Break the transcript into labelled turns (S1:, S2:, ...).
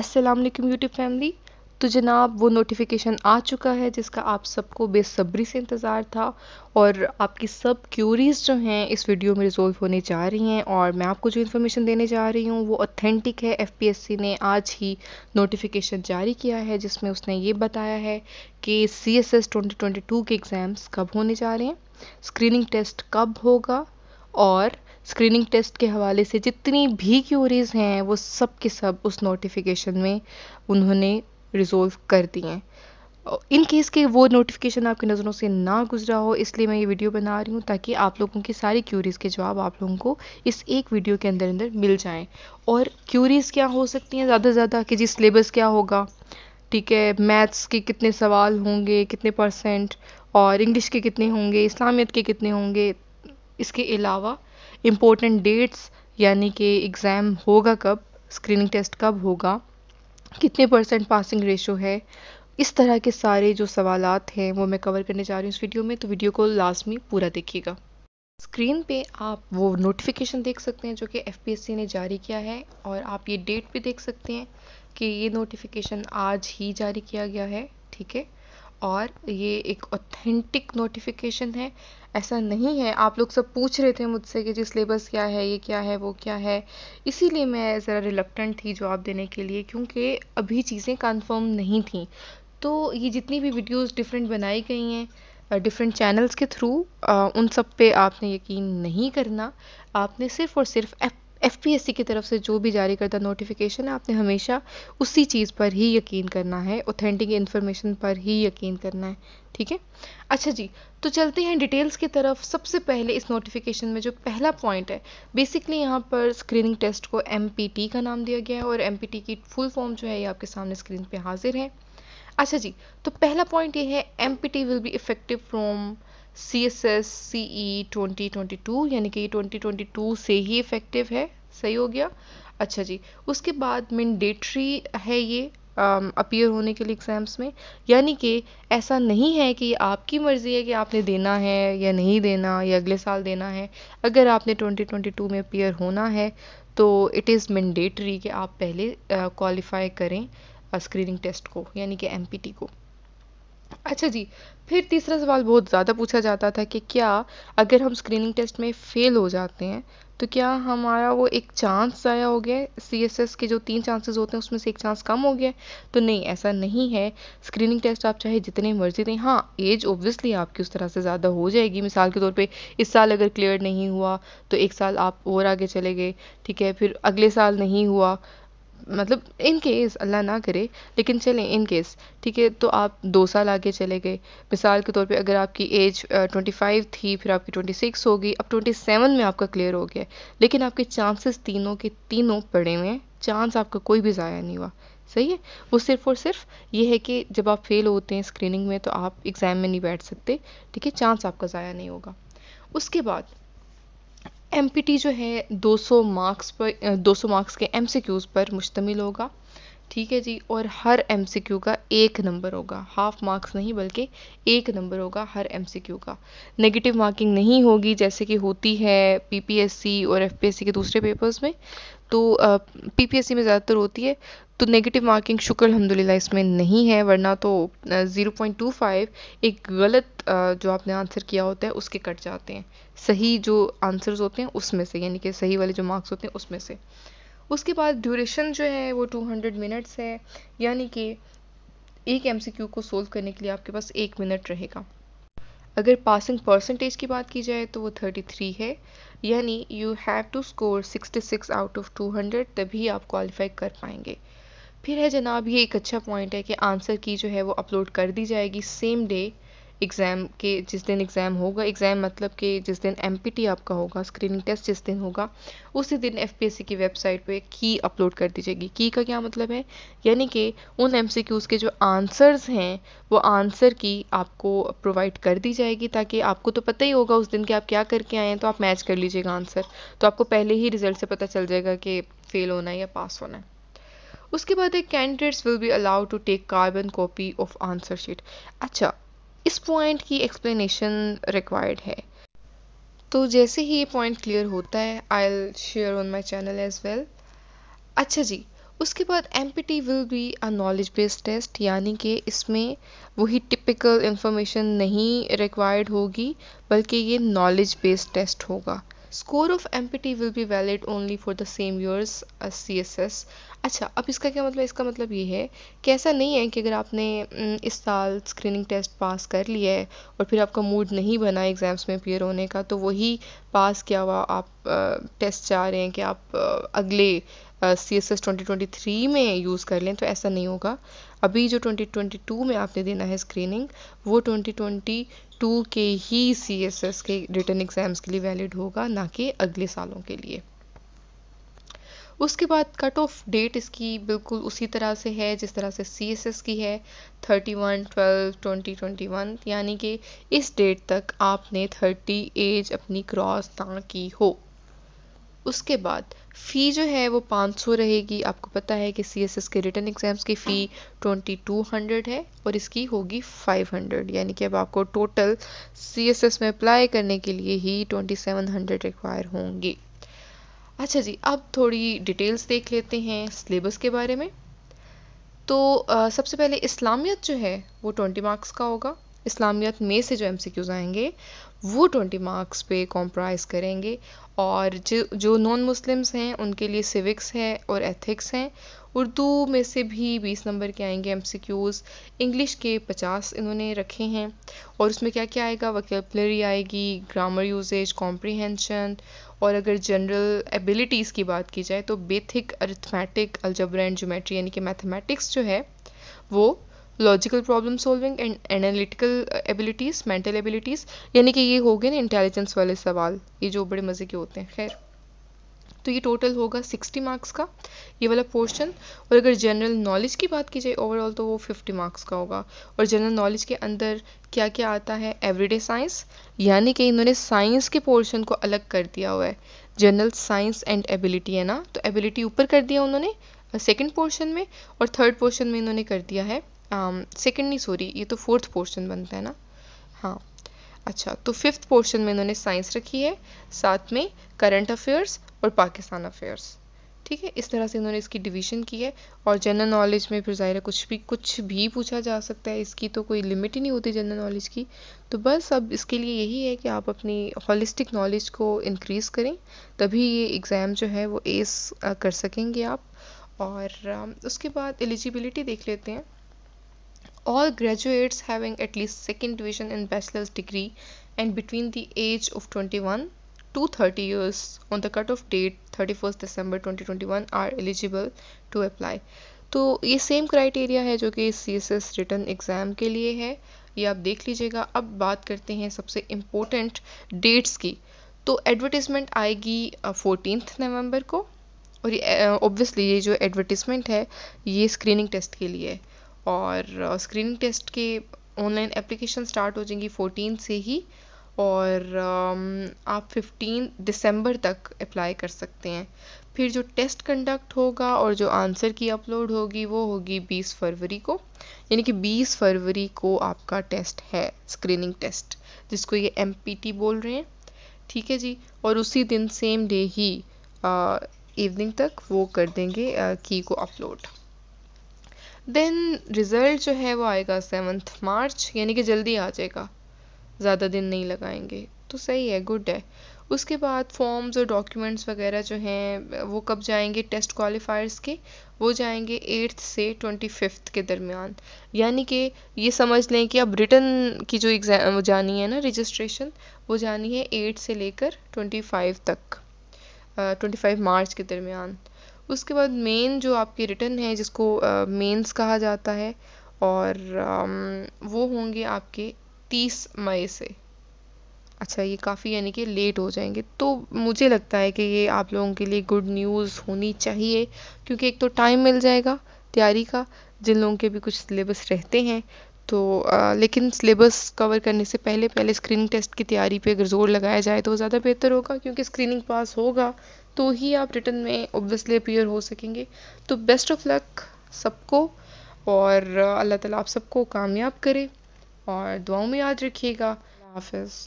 S1: अस्सलाम वालेकुम YouTube family तो जनाब वो नोटिफिकेशन आ चुका है जिसका आप सबको बेसब्री से इंतज़ार था और आपकी सब क्यूरीज जो हैं इस वीडियो में रिजोल्व होने जा रही हैं और मैं आपको जो इन्फॉर्मेशन देने जा रही हूँ वो ऑथेंटिक है एफपीएससी ने आज ही नोटिफिकेशन जारी किया है जिसमें उसने ये बताया है कि C S S twenty twenty two के एग्ज़ाम्स कब होने जा रहे हैं स्क्रीनिंग टेस्ट कब होगा और स्क्रीनिंग टेस्ट के हवाले से जितनी भी क्यूरीज हैं वो सब के सब उस नोटिफिकेशन में उन्होंने रिजोल्व कर दिए हैं इन केस के वो नोटिफिकेशन आपकी नज़रों से ना गुजरा हो इसलिए मैं ये वीडियो बना रही हूँ ताकि आप लोगों की सारी क्यूरीज़ के जवाब आप लोगों को इस एक वीडियो के अंदर अंदर मिल जाएं और क्यूरीज़ क्या हो सकती हैं ज़्यादा से ज़्यादा कि जी सिलेबस क्या होगा ठीक है मैथ्स के कितने सवाल होंगे कितने परसेंट और इंग्लिश के कितने होंगे इस्लामियत के कितने होंगे इसके अलावा इम्पोर्टेंट डेट्स यानी कि एग्ज़ाम होगा कब स्क्रीनिंग टेस्ट कब होगा कितने परसेंट पासिंग रेशो है इस तरह के सारे जो सवाल हैं वो मैं कवर करने जा रही हूँ इस वीडियो में तो वीडियो को लाजमी पूरा देखिएगा स्क्रीन पे आप वो नोटिफिकेशन देख सकते हैं जो कि एफ ने जारी किया है और आप ये डेट भी देख सकते हैं कि ये नोटिफिकेशन आज ही जारी किया गया है ठीक है और ये एक ऑथेंटिक नोटिफिकेशन है ऐसा नहीं है आप लोग सब पूछ रहे थे मुझसे कि जी सिलेबस क्या है ये क्या है वो क्या है इसीलिए मैं ज़रा रिलक्टेंट थी जवाब देने के लिए क्योंकि अभी चीज़ें कंफर्म नहीं थी तो ये जितनी भी वीडियोस डिफरेंट बनाई गई हैं डिफरेंट चैनल्स के थ्रू उन सब पे आपने यकीन नहीं करना आपने सिर्फ और सिर्फ एप एफ की तरफ से जो भी जारी करता नोटिफिकेशन है आपने हमेशा उसी चीज़ पर ही यकीन करना है ऑथेंटिक इन्फॉर्मेशन पर ही यकीन करना है ठीक है अच्छा जी तो चलते हैं डिटेल्स की तरफ सबसे पहले इस नोटिफिकेशन में जो पहला पॉइंट है बेसिकली यहाँ पर स्क्रीनिंग टेस्ट को एम का नाम दिया गया है और एम की फुल फॉर्म जो है ये आपके सामने स्क्रीन पर हाजिर है अच्छा जी तो पहला पॉइंट ये है M will be effective from C S S C E twenty twenty two यानी कि ट्वेंटी ट्वेंटी टू से ही इफ़ेक्टिव है सही हो गया अच्छा जी उसके बाद मैंडेटरी है ये अपीयर होने के लिए एग्ज़ाम्स में यानी कि ऐसा नहीं है कि आपकी मर्ज़ी है कि आपने देना है या नहीं देना या अगले साल देना है अगर आपने 2022 में अपीयर होना है तो इट इज़ मैंडेटरी कि आप पहले क्वालिफाई करें स्क्रीनिंग टेस्ट को यानी कि एम को अच्छा जी फिर तीसरा सवाल बहुत ज़्यादा पूछा जाता था कि क्या अगर हम स्क्रीनिंग टेस्ट में फ़ेल हो जाते हैं तो क्या हमारा वो एक चांस ज़ाया हो गया सी एस एस के जो तीन चांसेस होते हैं उसमें से एक चांस कम हो गया तो नहीं ऐसा नहीं है स्क्रीनिंग टेस्ट आप चाहे जितने मर्जी दें हाँ एज ऑब्वियसली आपकी उस तरह से ज़्यादा हो जाएगी मिसाल के तौर पे इस साल अगर क्लियर नहीं हुआ तो एक साल आप और आगे चले गए ठीक है फिर अगले साल नहीं हुआ मतलब इन केस अल्लाह ना करे लेकिन चलें इन केस ठीक है तो आप दो साल आगे चले गए मिसाल के तौर पे अगर आपकी एज ट्वेंटी फाइव थी फिर आपकी ट्वेंटी सिक्स होगी अब ट्वेंटी सेवन में आपका क्लियर हो गया लेकिन आपके चांसेस तीनों के तीनों पड़े हुए हैं चांस आपका कोई भी ज़ाया नहीं हुआ सही है वो सिर्फ और सिर्फ ये है कि जब आप फेल होते हैं स्क्रीनिंग में तो आप एग्ज़ाम में नहीं बैठ सकते ठीक है चांस आपका ज़ाया नहीं होगा उसके बाद एम पी टी जो है दो सौ मार्क्स पर दो सौ मार्क्स के एम सी क्यूज़ पर मुश्तमिल होगा ठीक है जी और हर एम का एक नंबर होगा हाफ मार्क्स नहीं बल्कि एक नंबर होगा हर एम का नेगेटिव मार्किंग नहीं होगी जैसे कि होती है पीपीएससी और एफपीएससी के दूसरे पेपर्स में तो पीपीएससी में ज़्यादातर होती है तो नेगेटिव मार्किंग शुक्र अलहमदिल्ला इसमें नहीं है वरना तो ज़ीरो पॉइंट टू फाइव एक गलत जो आपने आंसर किया होता है उसके कट जाते हैं सही जो आंसर्स होते हैं उसमें से यानी कि सही वाले जो मार्क्स होते हैं उसमें से उसके बाद ड्यूरेशन जो है वो 200 मिनट्स है यानी कि एक एम को सोल्व करने के लिए आपके पास एक मिनट रहेगा अगर पासिंग परसेंटेज की बात की जाए तो वो 33 है यानी you have to score 66 out of 200 तभी आप क्वालिफाई कर पाएंगे फिर है जनाब ये एक अच्छा पॉइंट है कि आंसर की जो है वो अपलोड कर दी जाएगी सेम डे एग्ज़ाम के जिस दिन एग्ज़ाम होगा एग्ज़ाम मतलब कि जिस दिन एम आपका होगा स्क्रीनिंग टेस्ट जिस दिन होगा उसी दिन एफ की वेबसाइट पे की अपलोड कर दी जाएगी की का क्या मतलब है यानी कि उन एम के जो आंसर्स हैं वो आंसर की आपको प्रोवाइड कर दी जाएगी ताकि आपको तो पता ही होगा उस दिन कि आप क्या करके आए हैं तो आप मैच कर लीजिएगा आंसर तो आपको पहले ही रिजल्ट से पता चल जाएगा कि फेल होना है या पास होना है उसके बाद एक candidates will be allowed to take carbon copy of answer sheet अच्छा इस पॉइंट की एक्सप्लेनेशन रिक्वायर्ड है तो जैसे ही ये पॉइंट क्लियर होता है I share on my channel as well अच्छा जी उसके बाद M P T will be a knowledge based test यानी कि इसमें वही टिपिकल इंफॉर्मेशन नहीं रिक्वायर्ड होगी बल्कि ये नॉलेज बेस्ड टेस्ट होगा score of M P T will be valid only for the same years C S S अच्छा अब इसका क्या मतलब इसका मतलब ये है कि ऐसा नहीं है कि अगर आपने इस साल स्क्रीनिंग टेस्ट पास कर लिया है और फिर आपका मूड नहीं बना एग्ज़ाम्स में अपियर होने का तो वही पास किया हुआ आप टेस्ट चाह रहे हैं कि आप अगले C S S twenty twenty three में यूज़ कर लें तो ऐसा नहीं होगा अभी जो ट्वेंटी ट्वेंटी टू में आपने देना है स्क्रीनिंग वो ट्वेंटी ट्वेंटी टू के ही सी एस एस के रिटर्न एग्ज़ाम्स के लिए वैलिड होगा ना कि अगले सालों के लिए उसके बाद कट ऑफ डेट इसकी बिल्कुल उसी तरह से है जिस तरह से सी एस एस की है thirty one twelve twenty twenty one यानी कि इस डेट तक आपने थर्टी एज अपनी क्रॉस ना की हो उसके बाद फ़ी जो है वो पाँच सौ रहेगी आपको पता है कि सी एस एस के रिटर्न एग्ज़ाम्स की फ़ी ट्वेंटी टू हंड्रेड है और इसकी होगी फाइव हंड्रेड यानी कि अब आपको टोटल सी एस एस में अप्लाई करने के लिए ही ट्वेंटी सेवन हंड्रेड रिक्वायर होंगी अच्छा जी अब थोड़ी डिटेल्स देख लेते हैं सिलेबस के बारे में तो सबसे पहले इस्लामियत जो है वो ट्वेंटी मार्क्स का होगा इस्लामियात में से जो एम आएंगे वो ट्वेंटी मार्क्स पे कॉम्प्राइज़ करेंगे और जो जो नॉन मुस्लिम्स हैं उनके लिए सिविक्स है और एथिक्स हैं उर्दू में से भी बीस नंबर के आएंगे एम इंग्लिश के पचास इन्होंने रखे हैं और उसमें क्या क्या आएगा वकेबलरी आएगी ग्रामर यूजेज कॉम्प्रीहेंशन और अगर जनरल एबिलिटीज़ की बात की जाए तो basic arithmetic algebra and geometry यानी कि मैथमेटिक्स जो है वो logical problem solving and analytical abilities mental abilities यानी कि ये हो गए ना इंटेलिजेंस वाले सवाल ये जो बड़े मज़े के होते हैं खैर तो ये टोटल होगा सिक्सटी मार्क्स का ये वाला पोर्शन और अगर जनरल नॉलेज की बात की जाए ओवरऑल तो वो फिफ्टी मार्क्स का होगा और जनरल नॉलेज के अंदर क्या क्या आता है एवरीडे साइंस यानी कि इन्होंने साइंस के पोर्शन को अलग कर दिया हुआ है जनरल साइंस एंड एबिलिटी है ना तो एबिलिटी ऊपर कर दिया उन्होंने सेकेंड पोर्शन में और थर्ड पोर्शन में इन्होंने कर दिया है सेकेंड um, नहीं सॉरी ये तो फोर्थ पोर्शन बनता है ना हाँ अच्छा तो फिफ्थ पोर्शन में इन्होंने साइंस रखी है साथ में करंट अफेयर्स और पाकिस्तान अफेयर्स ठीक है इस तरह से इन्होंने इसकी डिवीजन की है और जनरल नॉलेज में फिर ज़ाहिर है कुछ भी कुछ भी पूछा जा सकता है इसकी तो कोई लिमिट ही नहीं होती जनरल नॉलेज की तो बस अब इसके लिए यही है कि आप अपनी हॉलिस्टिक नॉलेज को इंक्रीज़ करें तभी ये एग्ज़ाम जो है वो एस कर सकेंगे आप और उसके बाद एलिजिबिलिटी देख लेते हैं all graduates having at least second division in bachelor's degree and between the age of 21 to 30 years on the cutoff date 31st December 2021 are eligible to apply तो ये सेम क्राइटेरिया है जो कि C S S return exam के लिए है ये आप देख लीजिएगा अब बात करते हैं सबसे इम्पोर्टेंट डेट्स की तो एडवर्टिजमेंट आएगी फोर्टीन नवंबर को और ये ऑब्वियसली ये जो एडवर्टिजमेंट है ये स्क्रीनिंग टेस्ट के लिए है और स्क्रीनिंग uh, टेस्ट के ऑनलाइन एप्लीकेशन स्टार्ट हो जाएंगी फोर्टीन से ही और um, आप फिफ्टीन दिसंबर तक अप्लाई कर सकते हैं फिर जो टेस्ट कंडक्ट होगा और जो आंसर की अपलोड होगी वो होगी बीस फरवरी को यानी कि बीस फरवरी को आपका टेस्ट है स्क्रीनिंग टेस्ट जिसको ये एम बोल रहे हैं ठीक है जी और उसी दिन सेम डे ही इवनिंग uh, तक वो कर देंगे की uh, को अपलोड देन रिज़ल्ट जो है वो आएगा सेवन्थ मार्च यानी कि जल्दी आ जाएगा ज़्यादा दिन नहीं लगाएंगे तो सही है गुड है उसके बाद फॉर्म्स और डॉक्यूमेंट्स वगैरह जो हैं वो कब जाएंगे टेस्ट क्वालिफायर्स के वो जाएंगे एट्थ से ट्वेंटी फिफ्थ के दरमियान यानी कि ये समझ लें कि अब रिटर्न की जो एग्ज़ाम जानी है ना रजिस्ट्रेशन वो जानी है एट से लेकर ट्वेंटी फाइव तक ट्वेंटी फाइव मार्च के दरमियान उसके बाद मेन जो आपकी रिटर्न है जिसको मेंस कहा जाता है और वो होंगे आपके तीस मई से अच्छा ये काफ़ी यानी कि लेट हो जाएंगे तो मुझे लगता है कि ये आप लोगों के लिए गुड न्यूज़ होनी चाहिए क्योंकि एक तो टाइम मिल जाएगा तैयारी का जिन लोगों के भी कुछ सिलेबस रहते हैं तो आ, लेकिन सिलेबस कवर करने से पहले पहले स्क्रीनिंग टेस्ट की तैयारी पे अगर जोर लगाया जाए तो ज़्यादा बेहतर होगा क्योंकि स्क्रीनिंग पास होगा तो ही आप रिटर्न में ऑब्वियसली अपियर हो सकेंगे तो बेस्ट ऑफ लक सबको और अल्लाह ताला आप सबको कामयाब करे और दुआओं में याद रखिएगा हाफिज़